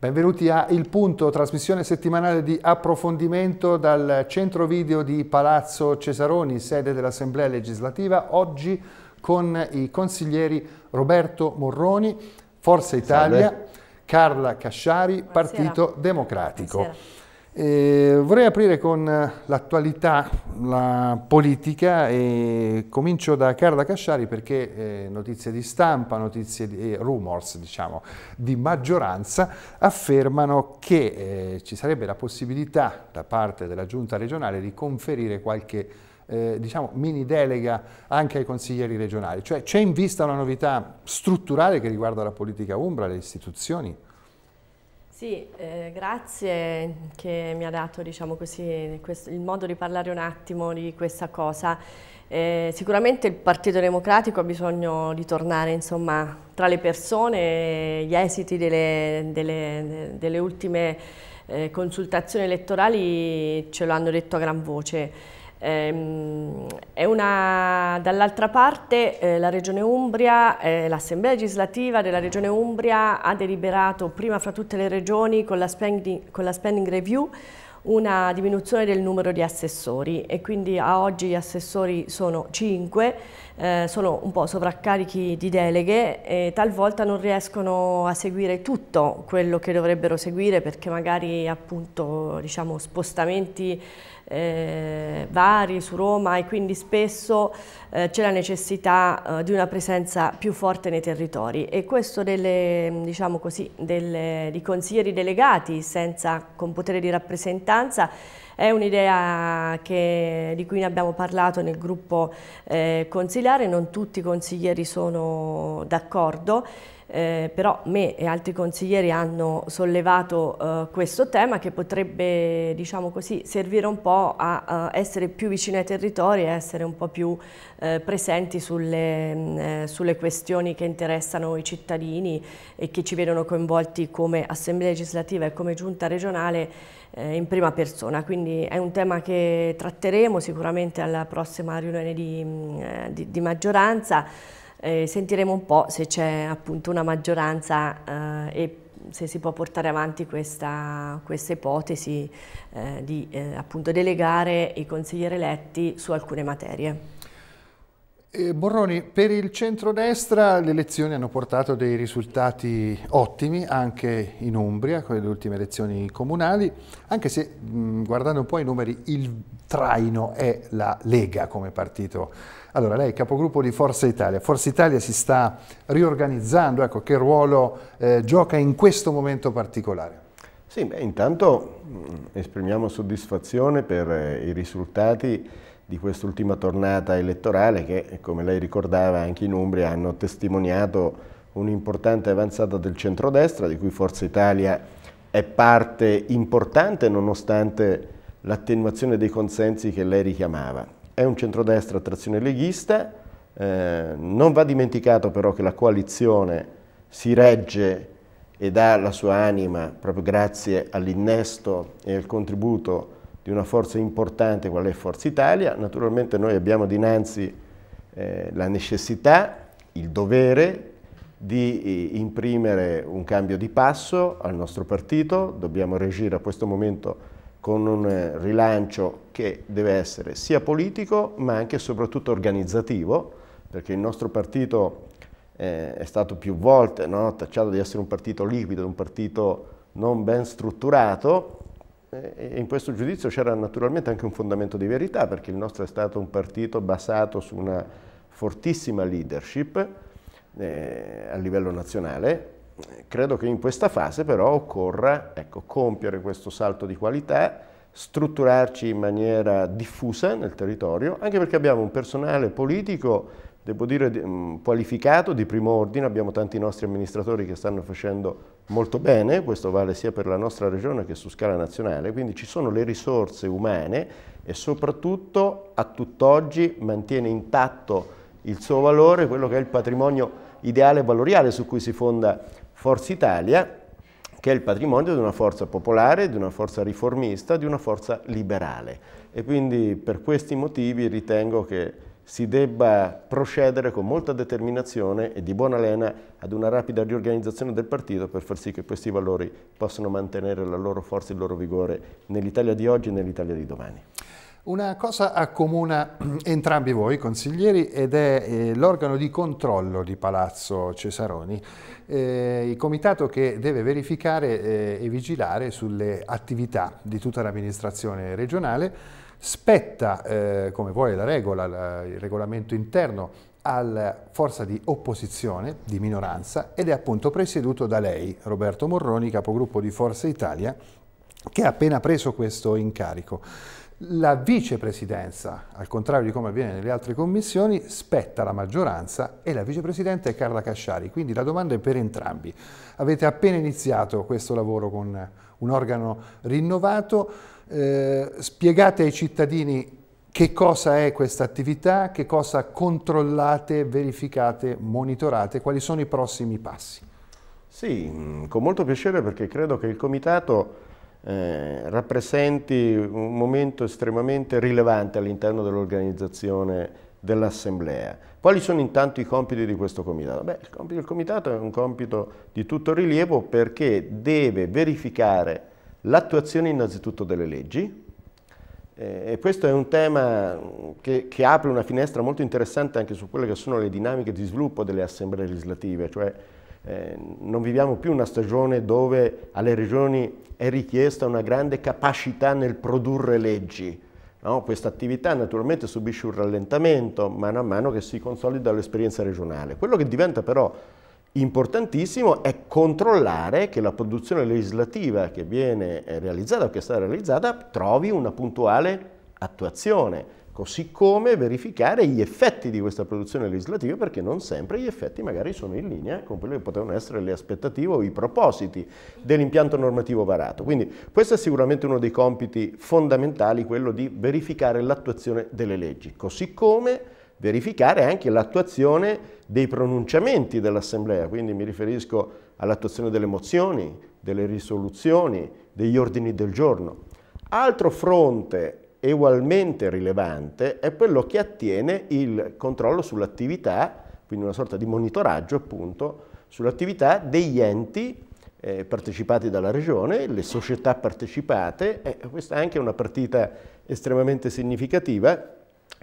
Benvenuti a Il Punto, trasmissione settimanale di approfondimento dal centro video di Palazzo Cesaroni, sede dell'Assemblea legislativa, oggi con i consiglieri Roberto Morroni, Forza Italia, Salve. Carla Casciari, Buonasera. Partito Democratico. Buonasera. Eh, vorrei aprire con l'attualità, la politica e comincio da Carla Casciari perché eh, notizie di stampa, notizie di eh, rumors diciamo, di maggioranza affermano che eh, ci sarebbe la possibilità da parte della giunta regionale di conferire qualche eh, diciamo, mini delega anche ai consiglieri regionali, cioè c'è in vista una novità strutturale che riguarda la politica umbra, le istituzioni? Sì, eh, grazie che mi ha dato diciamo così, questo, il modo di parlare un attimo di questa cosa. Eh, sicuramente il Partito Democratico ha bisogno di tornare insomma, tra le persone, gli esiti delle, delle, delle ultime eh, consultazioni elettorali ce lo hanno detto a gran voce. Ehm, una... dall'altra parte eh, la Regione Umbria, eh, l'Assemblea legislativa della Regione Umbria ha deliberato prima fra tutte le regioni con la spending, con la spending review una diminuzione del numero di assessori e quindi a oggi gli assessori sono 5, eh, sono un po' sovraccarichi di deleghe e talvolta non riescono a seguire tutto quello che dovrebbero seguire perché magari appunto diciamo spostamenti eh, vari su Roma e quindi spesso eh, c'è la necessità eh, di una presenza più forte nei territori e questo delle, diciamo così, delle, di consiglieri delegati senza, con potere di rappresentanza è un'idea di cui ne abbiamo parlato nel gruppo eh, consigliare, non tutti i consiglieri sono d'accordo eh, però me e altri consiglieri hanno sollevato eh, questo tema che potrebbe diciamo così, servire un po' a, a, essere più vicini ai territori e essere un po' più eh, presenti sulle, mh, mm, eh, sulle, questioni che interessano i cittadini e che ci vedono coinvolti come Assemblea legislativa e come giunta regionale eh, in prima persona, quindi è un tema che tratteremo sicuramente alla prossima riunione di, mm, eh, di, di maggioranza. Eh, sentiremo un po' se c'è appunto una maggioranza eh, e se si può portare avanti questa, questa ipotesi eh, di eh, appunto delegare i consiglieri eletti su alcune materie. Eh, Borroni, per il centrodestra le elezioni hanno portato dei risultati ottimi anche in Umbria, con le ultime elezioni comunali, anche se mh, guardando un po' i numeri il traino è la Lega come partito. Allora, lei è capogruppo di Forza Italia, Forza Italia si sta riorganizzando, ecco, che ruolo eh, gioca in questo momento particolare? Sì, beh, intanto mh, esprimiamo soddisfazione per eh, i risultati di quest'ultima tornata elettorale che, come lei ricordava, anche in Umbria hanno testimoniato un'importante avanzata del centrodestra, di cui Forza Italia è parte importante nonostante l'attenuazione dei consensi che lei richiamava. È un centrodestra a trazione leghista, eh, non va dimenticato però che la coalizione si regge ed ha la sua anima proprio grazie all'innesto e al contributo di una forza importante qual è Forza Italia. Naturalmente noi abbiamo dinanzi eh, la necessità, il dovere di eh, imprimere un cambio di passo al nostro partito, dobbiamo reagire a questo momento con un eh, rilancio che deve essere sia politico ma anche e soprattutto organizzativo, perché il nostro partito eh, è stato più volte no, tacciato di essere un partito liquido, un partito non ben strutturato, eh, e in questo giudizio c'era naturalmente anche un fondamento di verità, perché il nostro è stato un partito basato su una fortissima leadership eh, a livello nazionale. Credo che in questa fase però occorra ecco, compiere questo salto di qualità, strutturarci in maniera diffusa nel territorio, anche perché abbiamo un personale politico devo dire, mm, qualificato di primo ordine, abbiamo tanti nostri amministratori che stanno facendo molto bene, questo vale sia per la nostra regione che su scala nazionale, quindi ci sono le risorse umane e soprattutto a tutt'oggi mantiene intatto il suo valore, quello che è il patrimonio ideale e valoriale su cui si fonda Forza Italia, che è il patrimonio di una forza popolare, di una forza riformista, di una forza liberale. E quindi per questi motivi ritengo che si debba procedere con molta determinazione e di buona lena ad una rapida riorganizzazione del partito per far sì che questi valori possano mantenere la loro forza e il loro vigore nell'Italia di oggi e nell'Italia di domani. Una cosa accomuna entrambi voi consiglieri ed è eh, l'organo di controllo di Palazzo Cesaroni, eh, il comitato che deve verificare eh, e vigilare sulle attività di tutta l'amministrazione regionale Spetta, eh, come vuole la regola, la, il regolamento interno, alla forza di opposizione, di minoranza, ed è appunto presieduto da lei, Roberto Morroni, capogruppo di Forza Italia, che ha appena preso questo incarico. La vicepresidenza, al contrario di come avviene nelle altre commissioni, spetta la maggioranza e la vicepresidente è Carla Casciari, quindi la domanda è per entrambi. Avete appena iniziato questo lavoro con un organo rinnovato, eh, spiegate ai cittadini che cosa è questa attività, che cosa controllate, verificate, monitorate, quali sono i prossimi passi. Sì, mm, con molto piacere perché credo che il Comitato eh, rappresenti un momento estremamente rilevante all'interno dell'organizzazione dell'Assemblea. Quali sono intanto i compiti di questo Comitato? Beh, il compito del Comitato è un compito di tutto rilievo perché deve verificare L'attuazione innanzitutto delle leggi, eh, e questo è un tema mm, che, che, apre una finestra molto interessante anche su quelle che sono le dinamiche di sviluppo delle assemblee legislative, cioè eh, non viviamo più una stagione dove alle regioni è richiesta una grande capacità nel produrre leggi. No? Questa attività naturalmente subisce un rallentamento mano a mano che si consolida l'esperienza regionale. Quello che diventa però importantissimo è controllare che la produzione legislativa che viene eh, realizzata o che è stata realizzata trovi una puntuale attuazione, così come verificare gli effetti di questa produzione legislativa perché non sempre gli effetti magari sono in linea con quelle che potevano essere le aspettative o i propositi dell'impianto normativo varato. Quindi questo è sicuramente uno dei compiti fondamentali, quello di verificare l'attuazione delle leggi, così come verificare anche l'attuazione dei pronunciamenti dell'Assemblea, quindi mi riferisco all'attuazione delle mozioni, delle risoluzioni, degli ordini del giorno. Altro fronte egualmente rilevante è quello che attiene il controllo sull'attività, quindi una sorta di monitoraggio appunto, sull'attività degli enti eh, partecipati dalla Regione, le società partecipate, eh, questa è anche una partita estremamente significativa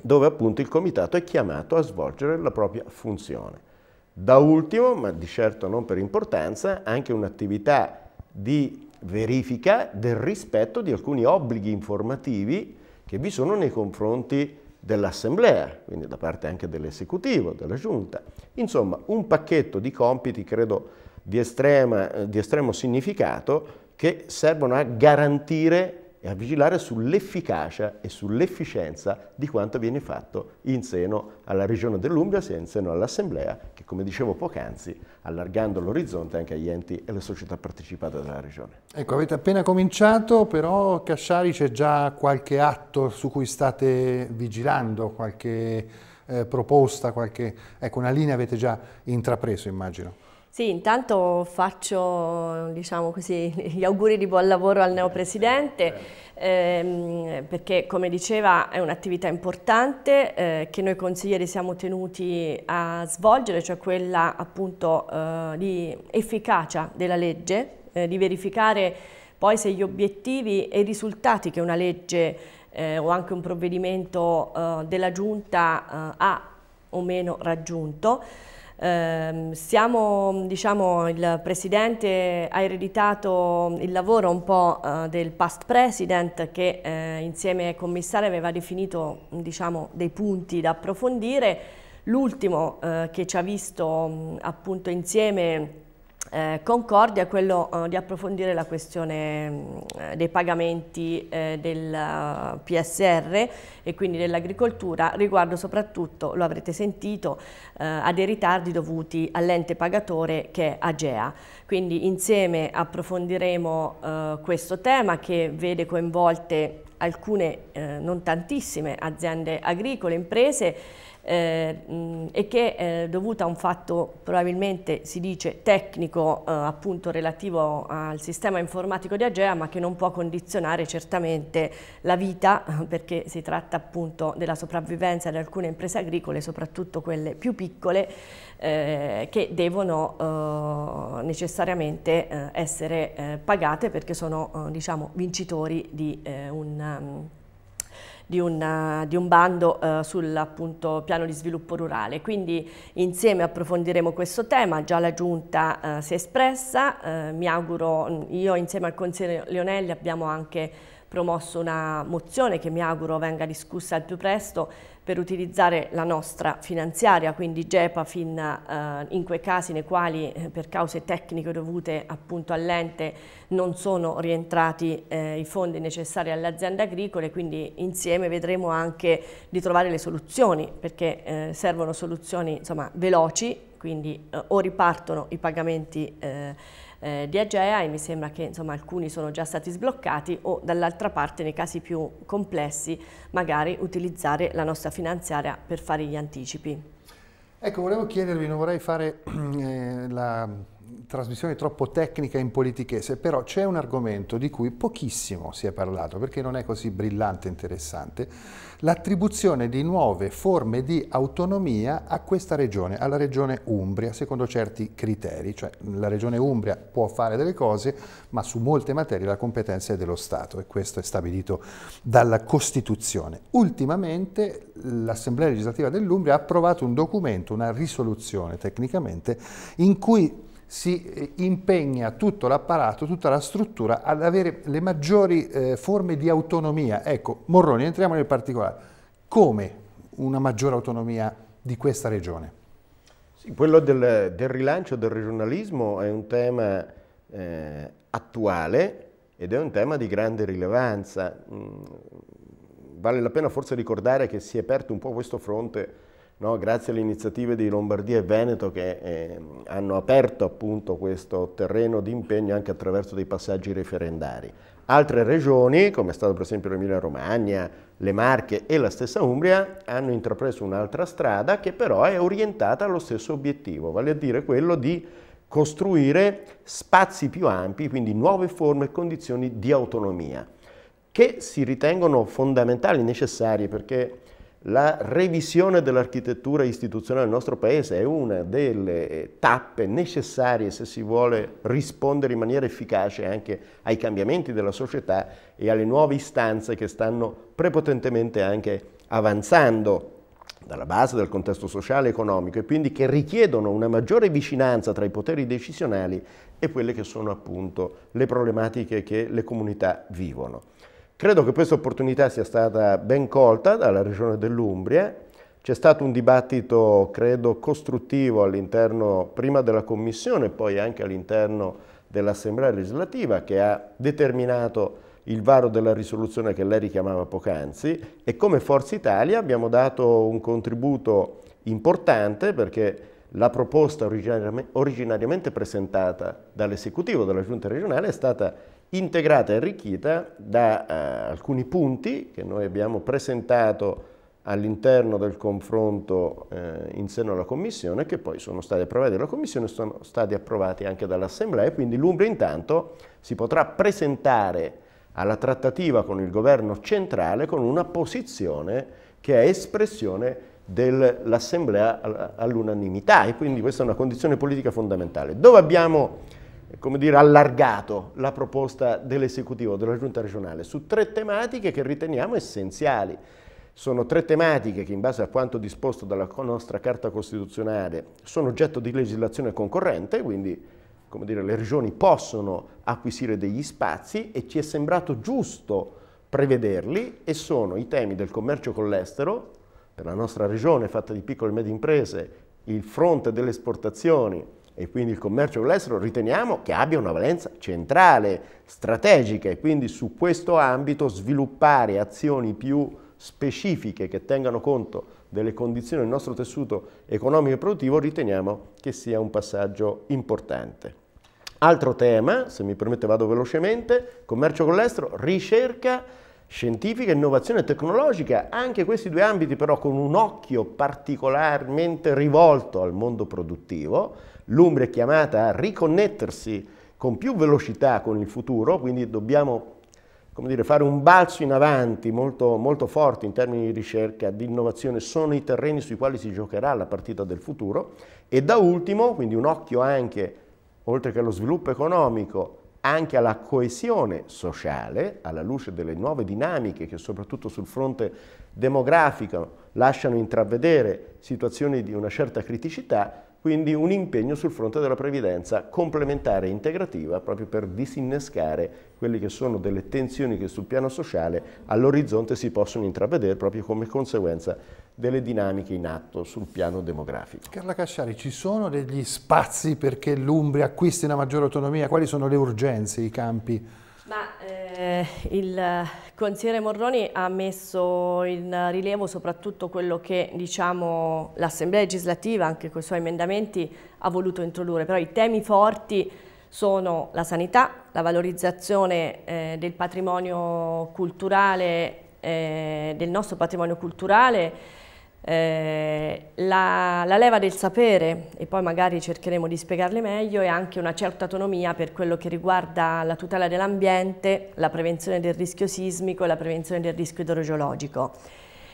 dove appunto il comitato è chiamato a svolgere la propria funzione. Da ultimo, ma di certo non per importanza, anche un'attività di verifica del rispetto di alcuni obblighi informativi che vi sono nei confronti dell'Assemblea, quindi da parte anche dell'esecutivo, della Giunta. Insomma, un pacchetto di compiti, credo, di, estrema, eh, di estremo significato che servono a garantire e a vigilare sull'efficacia e sull'efficienza di quanto viene fatto in seno alla Regione dell'Umbria, sia in seno all'Assemblea, che come dicevo poc'anzi, allargando l'orizzonte anche agli enti e alle società partecipate della Regione. Ecco, avete appena cominciato, però Casciari c'è già qualche atto su cui state vigilando, qualche eh, proposta, qualche, ecco, una linea avete già intrapreso, immagino. Sì, intanto faccio diciamo così, gli auguri di buon lavoro al neopresidente ehm, perché come diceva è un'attività importante eh, che noi consiglieri siamo tenuti a svolgere, cioè quella appunto eh, di efficacia della legge, eh, di verificare poi se gli obiettivi e i risultati che una legge eh, o anche un provvedimento eh, della Giunta eh, ha o meno raggiunto. Eh, siamo, diciamo, il Presidente ha ereditato il lavoro un po' eh, del past President che eh, insieme ai commissari aveva definito diciamo, dei punti da approfondire. L'ultimo eh, che ci ha visto appunto insieme eh, concordi è quello eh, di approfondire la questione mm, eh, dei pagamenti eh, del eh, PSR e quindi dell'agricoltura riguardo soprattutto, lo avrete sentito, eh, a dei ritardi dovuti all'ente pagatore che è Agea. Quindi insieme approfondiremo questo tema che vede coinvolte alcune, non tantissime, aziende agricole, imprese eh, e che è eh, dovuta a un fatto probabilmente si dice tecnico eh, appunto relativo al sistema informatico di Agea ma che non può condizionare certamente la vita perché si tratta appunto della sopravvivenza di alcune imprese agricole soprattutto quelle più piccole eh, che devono eh, necessariamente eh, essere pagate perché sono diciamo vincitori di un um, di un, eh, di un bando eh, sul appunto, piano di sviluppo rurale. Quindi insieme approfondiremo questo tema, già la Giunta eh, si è espressa, eh, mi auguro, io insieme al Consiglio Leonelli abbiamo anche promosso una mozione che mi auguro venga discussa al più presto per utilizzare la nostra finanziaria, quindi GEPA, fin, eh, in quei casi nei quali eh, per cause tecniche dovute appunto all'ente non sono rientrati eh, i fondi necessari alle aziende agricole, quindi insieme vedremo anche di trovare le soluzioni, perché eh, servono soluzioni insomma, veloci, quindi eh, o ripartono i pagamenti eh, eh, di Agea e mi sembra che insomma, alcuni sono già stati sbloccati o dall'altra parte nei casi più complessi magari utilizzare la nostra finanziaria per fare gli anticipi. Ecco, volevo chiedervi, non vorrei fare eh, la trasmissione troppo tecnica e politichese, però c'è un argomento di cui pochissimo si è parlato, perché non è così brillante e interessante, l'attribuzione di nuove forme di autonomia a questa regione, alla regione Umbria, secondo certi criteri, cioè la regione Umbria può fare delle cose, ma su molte materie la competenza è dello Stato e questo è stabilito dalla Costituzione. Ultimamente l'Assemblea legislativa dell'Umbria ha approvato un documento, una risoluzione tecnicamente, in cui si eh, impegna tutto l'apparato, tutta la struttura ad avere le maggiori eh, forme di autonomia. Ecco, Morroni, entriamo nel particolare. Come una maggiore autonomia di questa regione? Sì, quello del, del, rilancio del regionalismo è un tema eh, attuale ed è un tema di grande rilevanza. Mm, vale la pena forse ricordare che si è aperto un po' questo fronte No, grazie alle iniziative di Lombardia e Veneto che eh, hanno aperto appunto questo terreno di impegno anche attraverso dei passaggi referendari. Altre regioni, come è stato per esempio l'Emilia Romagna, le Marche e la stessa Umbria, hanno intrapreso un'altra strada che però è orientata allo stesso obiettivo, vale a dire quello di costruire spazi più ampi, quindi nuove forme e condizioni di autonomia, che si ritengono fondamentali, necessarie, perché la revisione dell'architettura istituzionale del nostro Paese è una delle eh, tappe necessarie se si vuole rispondere in maniera efficace anche ai cambiamenti della società e alle nuove istanze che stanno prepotentemente anche avanzando dalla base del contesto sociale e economico e quindi che richiedono una maggiore vicinanza tra i poteri decisionali e quelle che sono appunto le problematiche che le comunità vivono. Credo che questa opportunità sia stata ben colta dalla Regione dell'Umbria. C'è stato un dibattito, credo, costruttivo all'interno prima della Commissione e poi anche all'interno dell'Assemblea legislativa che ha determinato il varo della risoluzione che lei richiamava poc'anzi e come Forza Italia abbiamo dato un contributo importante perché la proposta originariamente presentata dall'esecutivo, dalla giunta regionale, è stata integrata e arricchita da eh, alcuni punti che noi abbiamo presentato all'interno del confronto eh, in seno alla Commissione, che poi sono stati approvati dalla Commissione, sono stati approvati anche dall'Assemblea, quindi l'Umbria intanto si potrà presentare alla trattativa con il governo centrale con una posizione che è espressione dell'Assemblea all'unanimità e quindi questa è una condizione politica fondamentale. Dove abbiamo come dire, allargato la proposta dell'esecutivo, della giunta regionale, su tre tematiche che riteniamo essenziali. Sono tre tematiche che in base a quanto disposto dalla nostra Carta Costituzionale sono oggetto di legislazione concorrente, quindi come dire, le regioni possono acquisire degli spazi e ci è sembrato giusto prevederli e sono i temi del commercio con l'estero, per la nostra regione fatta di piccole e medie imprese, il fronte delle esportazioni, e quindi il commercio con l'estero riteniamo che abbia una valenza centrale, strategica e quindi su questo ambito sviluppare azioni più specifiche che tengano conto delle condizioni del nostro tessuto economico e produttivo riteniamo che sia un passaggio importante. Altro tema, se mi permette vado velocemente, commercio con l'estero, ricerca scientifica, innovazione tecnologica, anche questi due ambiti però con un occhio particolarmente rivolto al mondo produttivo, l'Umbria è chiamata a riconnettersi con più velocità con il futuro, quindi dobbiamo dire, fare un balzo in avanti molto, molto forte in termini di ricerca, di innovazione, sono i terreni sui quali si giocherà la partita del futuro. E da ultimo, quindi un occhio anche, oltre che allo sviluppo economico, anche alla coesione sociale, alla luce delle nuove dinamiche che soprattutto sul fronte demografico lasciano intravedere situazioni di una certa criticità quindi un impegno sul fronte della previdenza complementare e integrativa proprio per disinnescare quelle che sono delle tensioni che sul piano sociale all'orizzonte si possono intravedere proprio come conseguenza delle dinamiche in atto sul piano demografico. Carla Casciari, ci sono degli spazi perché l'Umbria acquisti una maggiore autonomia? Quali sono le urgenze, i campi? Ma, eh, il consigliere Morroni ha messo in rilievo soprattutto quello che diciamo, l'Assemblea legislativa, anche con i suoi emendamenti, ha voluto introdurre, però i temi forti sono la sanità, la valorizzazione eh, del patrimonio culturale, eh, del nostro patrimonio culturale, eh, la, la, leva del sapere, e poi magari cercheremo di spiegarle meglio, è anche una certa autonomia per quello che riguarda la tutela dell'ambiente, la prevenzione del rischio sismico e la prevenzione del rischio idrogeologico.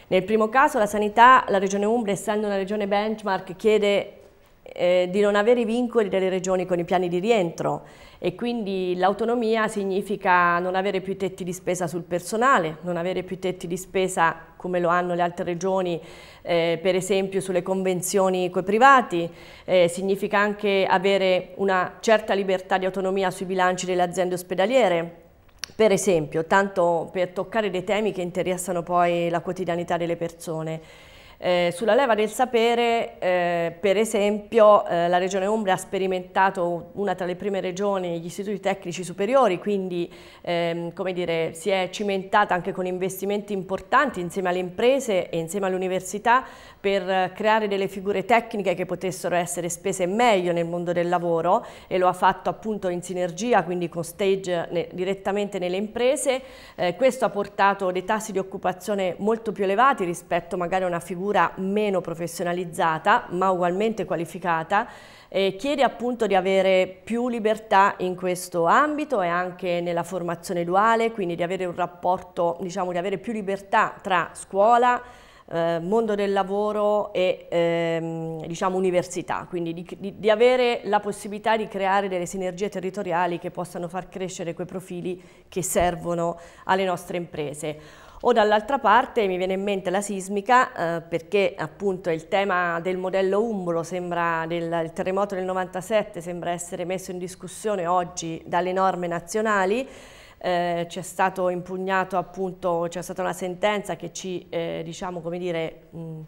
Nel primo caso la sanità, la regione Umbria, essendo una regione benchmark, chiede eh, di non avere i vincoli delle regioni con i piani di rientro e quindi l'autonomia significa non avere più tetti di spesa sul personale, non avere più tetti di spesa come lo hanno le altre regioni, eh, per esempio sulle convenzioni coi privati, eh, significa anche avere una certa libertà di autonomia sui bilanci delle aziende ospedaliere, per esempio, tanto per toccare dei temi che interessano poi la quotidianità delle persone. Eh, sulla leva del sapere, eh, per esempio, eh, la Regione Umbria ha sperimentato una tra le prime regioni gli istituti tecnici superiori, quindi ehm, dire, si è cimentata anche con investimenti importanti insieme alle imprese e insieme all'università per creare delle figure tecniche che potessero essere spese meglio nel mondo del lavoro e lo ha fatto appunto in sinergia, quindi con stage ne, direttamente nelle imprese. Eh, questo ha portato dei tassi di occupazione molto più elevati rispetto magari a una figura magistratura meno professionalizzata ma ugualmente qualificata eh, chiede appunto di avere più libertà in questo ambito e anche nella formazione duale, quindi di avere un rapporto, diciamo di avere più libertà tra scuola, eh, mondo del lavoro e ehm, diciamo università, quindi di, di, di, avere la possibilità di creare delle sinergie territoriali che possano far crescere quei profili che servono alle nostre imprese. O dall'altra parte mi viene in mente la sismica eh, perché appunto il tema del modello Umbro sembra del terremoto del 97 sembra essere messo in discussione oggi dalle norme nazionali. Eh, c'è stato impugnato appunto, c'è stata una sentenza che ci eh, diciamo come dire mh,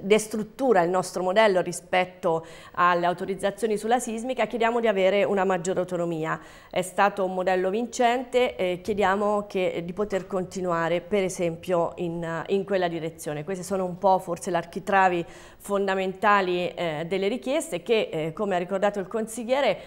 destruttura il nostro modello rispetto alle autorizzazioni sulla sismica, chiediamo di avere una maggiore autonomia. È stato un modello vincente e chiediamo che, eh, di poter continuare per esempio in, eh, in, quella direzione. Queste sono un po' forse l'architravi fondamentali eh, delle richieste che, eh, come ha ricordato il consigliere,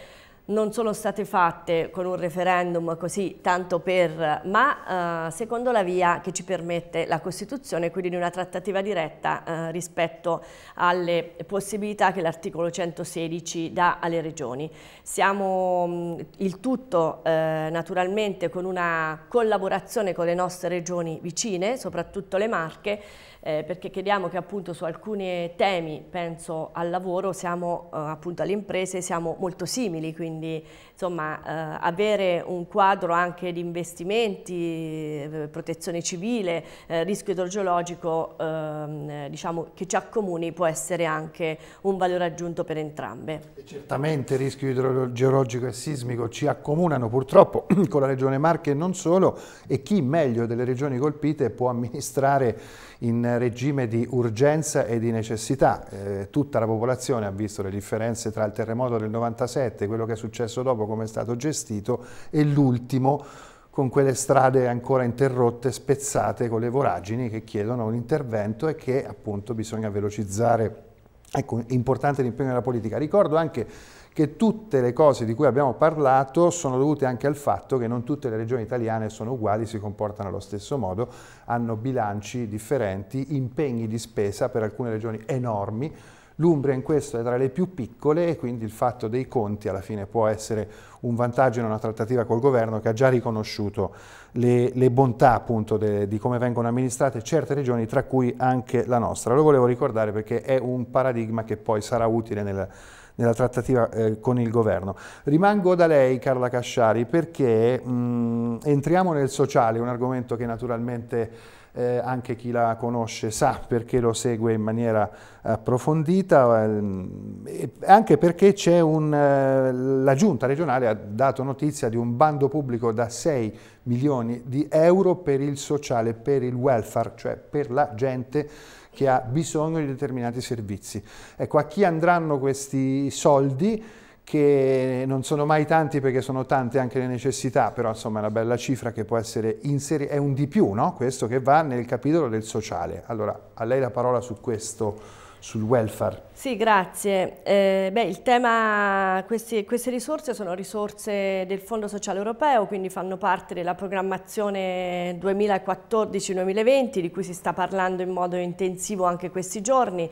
non sono state fatte con un referendum così tanto per, ma eh, secondo la via che ci permette la Costituzione, quindi di una trattativa diretta eh, rispetto alle possibilità che l'articolo 116 dà alle regioni. Siamo mh, mm, il tutto eh, naturalmente con una collaborazione con le nostre regioni vicine, soprattutto le Marche, eh, perché crediamo che appunto su alcuni temi, penso al lavoro, siamo eh, appunto alle imprese, siamo molto simili, quindi insomma, eh, avere un quadro anche di investimenti, eh, protezione civile, eh, rischio idrogeologico ehm, eh, diciamo, che ci accomuni può essere anche un valore aggiunto per entrambe. Certamente rischio idrogeologico e sismico ci accomunano purtroppo con la Regione Marche e non solo e chi meglio delle regioni colpite può amministrare in regime di urgenza e di necessità. Eh, tutta la popolazione ha visto le differenze tra il terremoto del 97 e quello che è successo dopo dopo come è stato gestito e l'ultimo con quelle strade ancora interrotte, spezzate con le voragini che chiedono un intervento e che appunto bisogna velocizzare. Ecco, è importante l'impegno della politica. Ricordo anche che tutte le cose di cui abbiamo parlato sono dovute anche al fatto che non tutte le regioni italiane sono uguali, si comportano allo stesso modo, hanno bilanci differenti, impegni di spesa per alcune regioni enormi, L'Umbria in questo è tra le più piccole e quindi il fatto dei conti alla fine può essere un vantaggio in una trattativa col governo che ha già riconosciuto le, le bontà appunto de, di come vengono amministrate certe regioni, tra cui anche la nostra. Lo volevo ricordare perché è un paradigma che poi sarà utile nel nella trattativa eh, con il governo. Rimango da lei, Carla Casciari, perché mh, mm, entriamo nel sociale, un argomento che naturalmente eh, anche chi la conosce sa perché lo segue in maniera approfondita, eh, anche perché un, eh, la giunta regionale ha dato notizia di un bando pubblico da 6 milioni di euro per il sociale, per il welfare, cioè per la gente che ha bisogno di determinati servizi. Ecco, a chi andranno questi soldi? che non sono mai tanti perché sono tante anche le necessità, però insomma è una bella cifra che può essere inserita, è un di più, no? questo che va nel capitolo del sociale. Allora, a lei la parola su questo sul welfare. Sì, grazie. Eh, beh, il tema, questi, queste risorse sono risorse del Fondo Sociale Europeo, quindi fanno parte della programmazione 2014-2020 di cui si sta parlando in modo intensivo anche questi giorni.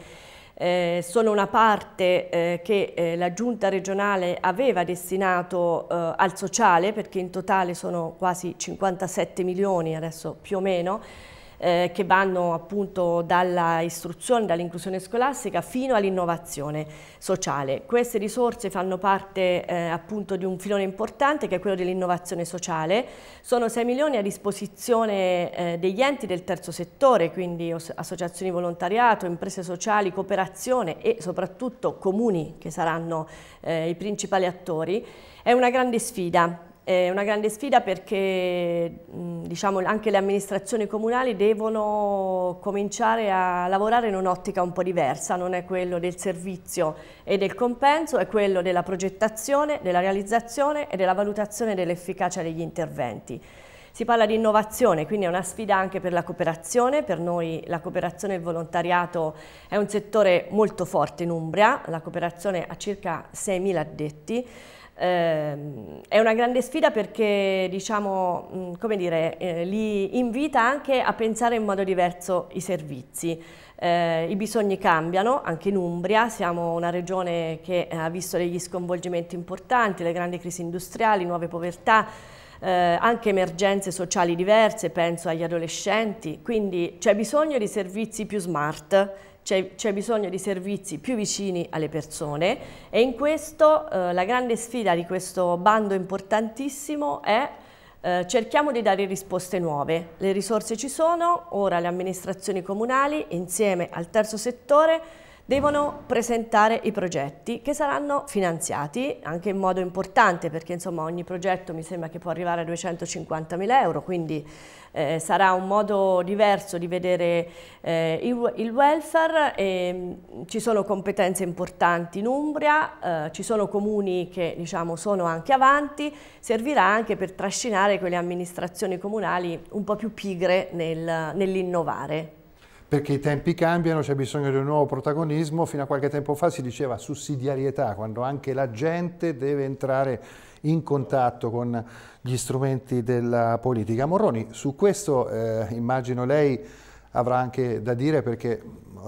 Eh, sono una parte eh, che eh, la giunta regionale aveva destinato eh, al sociale perché in totale sono quasi 57 milioni adesso più o meno eh, che vanno appunto dalla istruzione, dall'inclusione scolastica fino all'innovazione sociale. Queste risorse fanno parte eh, appunto di un filone importante che è quello dell'innovazione sociale. Sono 6 milioni a disposizione eh, degli enti del terzo settore, quindi associazioni volontariato, imprese sociali, cooperazione e soprattutto comuni che saranno eh, i principali attori. È una grande sfida è una grande sfida perché diciamo, anche le amministrazioni comunali devono cominciare a lavorare in un'ottica un po' diversa, non è quello del servizio e del compenso, è quello della progettazione, della realizzazione e della valutazione dell'efficacia degli interventi. Si parla di innovazione, quindi è una sfida anche per la cooperazione, per noi la cooperazione e il volontariato è un settore molto forte in Umbria, la cooperazione ha circa 6.000 addetti, ehm, è una grande sfida perché diciamo, mm, dire, eh, li invita anche a pensare in modo diverso i servizi. Eh, I bisogni cambiano, anche in Umbria siamo una regione che ha visto degli sconvolgimenti importanti, le grandi crisi industriali, nuove povertà, eh, anche emergenze sociali diverse, penso agli adolescenti, quindi c'è bisogno di servizi più smart, c'è, bisogno di servizi più vicini alle persone e in questo eh, la grande sfida di questo bando importantissimo è eh, cerchiamo di dare risposte nuove. Le risorse ci sono, ora le amministrazioni comunali insieme al terzo settore devono presentare i progetti che saranno finanziati anche in modo importante perché insomma ogni progetto mi sembra che può arrivare a 250 mila euro quindi eh, sarà un modo diverso di vedere eh, il, il, welfare e, ehm, ci sono competenze importanti in Umbria eh, ci sono comuni che diciamo sono anche avanti servirà anche per trascinare quelle amministrazioni comunali un po' più pigre nel, nell'innovare perché i tempi cambiano, c'è bisogno di un nuovo protagonismo. Fino a qualche tempo fa si diceva sussidiarietà, quando anche la gente deve entrare in contatto con gli strumenti della politica. Morroni, su questo eh, immagino lei avrà anche da dire perché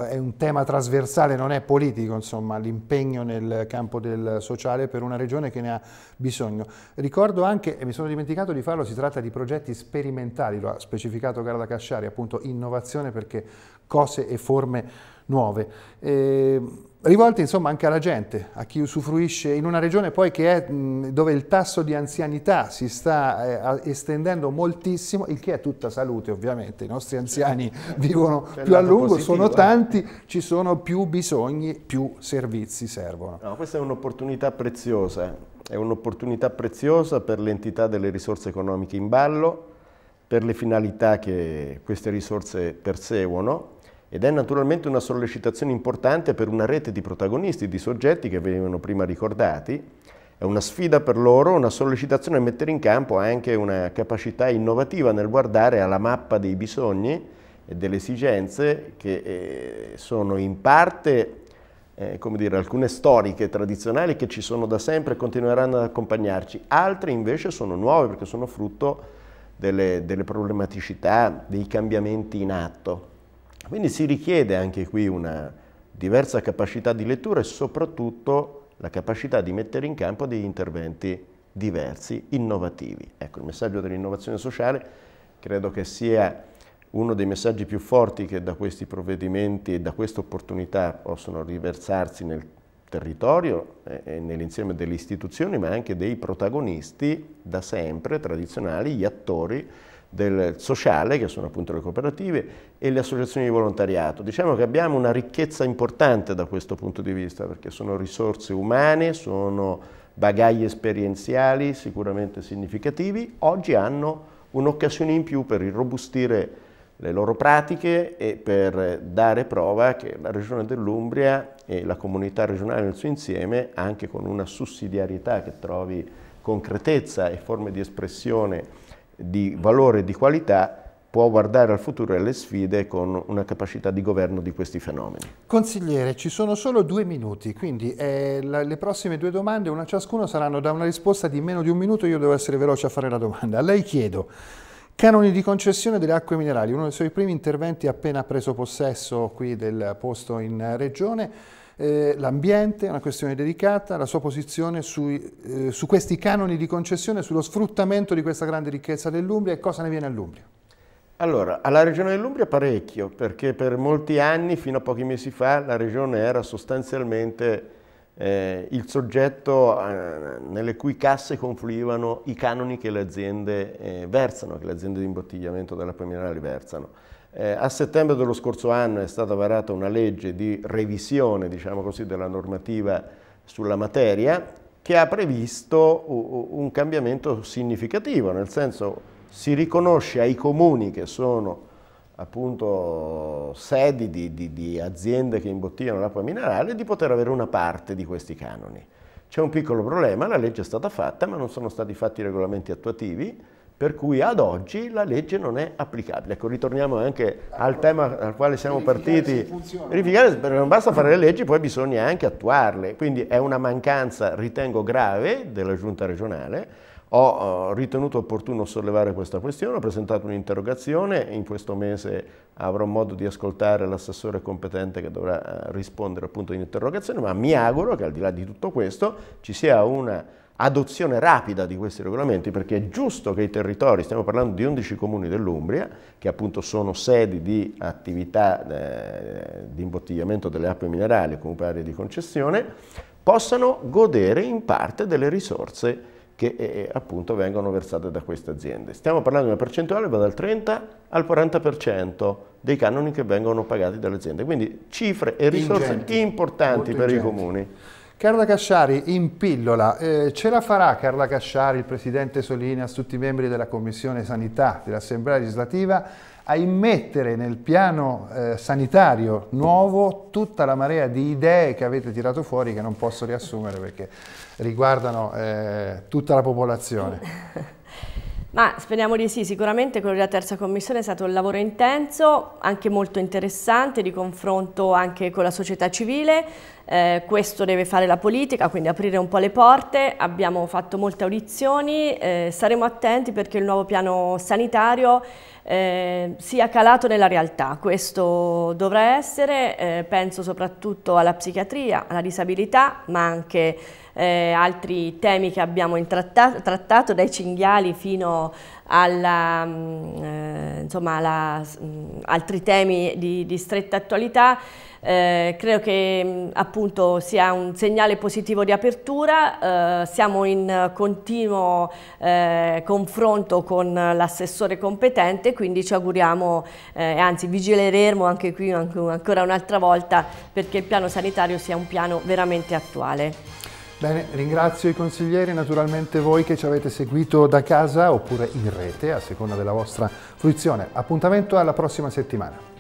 è un tema trasversale, non è politico, insomma, l'impegno nel campo del sociale per una regione che ne ha bisogno. Ricordo anche, e mi sono dimenticato di farlo, si tratta di progetti sperimentali, lo ha specificato Carla Casciari, appunto innovazione perché cose e forme nuove. Eh, rivolte insomma anche alla gente, a chi usufruisce in una regione poi che è dove il tasso di anzianità si sta eh, estendendo moltissimo, il che è tutta salute ovviamente, i nostri anziani certo. vivono più a lungo, positivo, sono eh. tanti, eh. ci sono più bisogni, più servizi servono. No, questa è un'opportunità preziosa, eh. è un'opportunità preziosa per l'entità delle risorse economiche in ballo, per le finalità che queste risorse perseguono, ed è naturalmente una sollecitazione importante per una rete di protagonisti, di soggetti che venivano prima ricordati, è una sfida per loro, una sollecitazione a mettere in campo anche una capacità innovativa nel guardare alla mappa dei bisogni e delle esigenze che eh, sono in parte eh, come dire, alcune storiche tradizionali che ci sono da sempre e continueranno ad accompagnarci, altre invece sono nuove perché sono frutto delle, delle problematicità, dei cambiamenti in atto. Quindi si richiede anche qui una diversa capacità di lettura e soprattutto la capacità di mettere in campo degli interventi diversi, innovativi. Ecco, il messaggio dell'innovazione sociale credo che sia uno dei messaggi più forti che da questi provvedimenti e da questa opportunità possono riversarsi nel territorio e nell'insieme delle istituzioni, ma anche dei protagonisti da sempre tradizionali, gli attori del sociale, che sono appunto le cooperative, e le associazioni di volontariato. Diciamo che abbiamo una ricchezza importante da questo punto di vista, perché sono risorse umane, sono bagagli esperienziali sicuramente significativi, oggi hanno un'occasione in più per irrobustire le loro pratiche e per dare prova che la regione dell'Umbria e la comunità regionale nel suo insieme, anche con una sussidiarietà che trovi concretezza e forme di espressione di valore e di qualità può guardare al futuro e alle sfide con una capacità di governo di questi fenomeni. Consigliere, ci sono solo due minuti, quindi eh, la, le prossime due domande, una ciascuno, saranno da una risposta di meno di un minuto, io devo essere veloce a fare la domanda. A lei chiedo, canoni di concessione delle acque minerali, uno dei suoi primi interventi appena preso possesso qui del posto in eh, Regione, eh, l'ambiente è una questione delicata, la sua posizione sui, eh, su questi canoni di concessione, sullo sfruttamento di questa grande ricchezza dell'Umbria e cosa ne viene all'Umbria? Allora, alla regione dell'Umbria parecchio, perché per molti anni, fino a pochi mesi fa, la regione era sostanzialmente eh, il soggetto eh, nelle cui casse confluivano i canoni che le aziende eh, versano, che le aziende di imbottigliamento della minerale versano. Eh, a settembre dello scorso anno è stata varata una legge di revisione diciamo così, della normativa sulla materia che ha previsto un cambiamento significativo, nel senso si riconosce ai comuni che sono appunto sedi di, di, di aziende che imbottigliano l'acqua minerale di poter avere una parte di questi canoni. C'è un piccolo problema, la legge è stata fatta ma non sono stati fatti i regolamenti attuativi, per cui ad oggi la legge non è applicabile. Ecco, ritorniamo anche al tema al quale siamo partiti. Verificare, non basta fare le leggi, poi bisogna anche attuarle. Quindi è una mancanza, ritengo grave, della giunta regionale. Ho eh, ritenuto opportuno sollevare questa questione, ho presentato un'interrogazione, in questo mese avrò modo di ascoltare l'assessore competente che dovrà eh, rispondere appunto all'interrogazione, ma mi auguro che al di là di tutto questo ci sia una adozione rapida di questi regolamenti perché è giusto che i territori, stiamo parlando di 11 comuni dell'Umbria, che appunto sono sedi di attività eh, di imbottigliamento delle acque minerali, comunque aree di concessione, possano godere in parte delle risorse che eh, eh appunto vengono versate da queste aziende. Stiamo parlando di una percentuale che va dal 30 al 40% dei canoni che vengono pagati dalle aziende, quindi cifre e risorse ingenti, importanti per ingenti. i comuni. Carla Casciari in pillola, eh, ce la farà Carla Casciari, il Presidente Solinas, tutti i membri della Commissione Sanità dell'Assemblea legislativa a immettere nel piano eh, sanitario nuovo tutta la marea di idee che avete tirato fuori che non posso riassumere perché riguardano eh, tutta la popolazione? Ma speriamo di sì, sicuramente quello della terza commissione è stato un lavoro intenso, anche molto interessante, di confronto anche con la società civile, eh, questo deve fare la politica, quindi aprire un po' le porte, abbiamo fatto molte audizioni, eh, saremo attenti perché il nuovo piano sanitario eh, sia calato nella realtà, questo dovrà essere, eh, penso soprattutto alla psichiatria, alla disabilità, ma anche eh, altri temi che abbiamo trattato, trattato, dai cinghiali fino alla, mm, eh, insomma, alla, mm, altri temi di, di stretta attualità. Eh, credo che mm, appunto sia un segnale positivo di apertura, eh, siamo in continuo eh, confronto con l'assessore competente, quindi ci auguriamo, eh, anzi vigileremo anche qui anche, ancora un'altra volta perché il piano sanitario sia un piano veramente attuale. Bene, ringrazio i consiglieri, naturalmente voi che ci avete seguito da casa oppure in rete a seconda della vostra fruizione. Appuntamento alla prossima settimana.